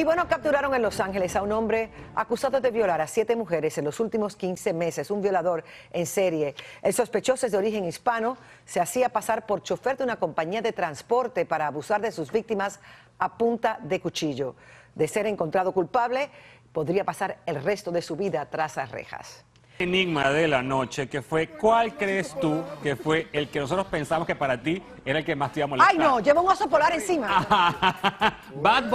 Y bueno, capturaron en Los Ángeles a un hombre acusado de violar a siete mujeres en los últimos 15 meses, un violador en serie. El sospechoso es de origen hispano, se hacía pasar por chofer de una compañía de transporte para abusar de sus víctimas a punta de cuchillo. De ser encontrado culpable, podría pasar el resto de su vida tras las rejas enigma de la noche, que fue cuál crees tú que fue el que nosotros pensamos que para ti era el que más te iba a molestar. Ay, no, lleva un oso polar encima. Bad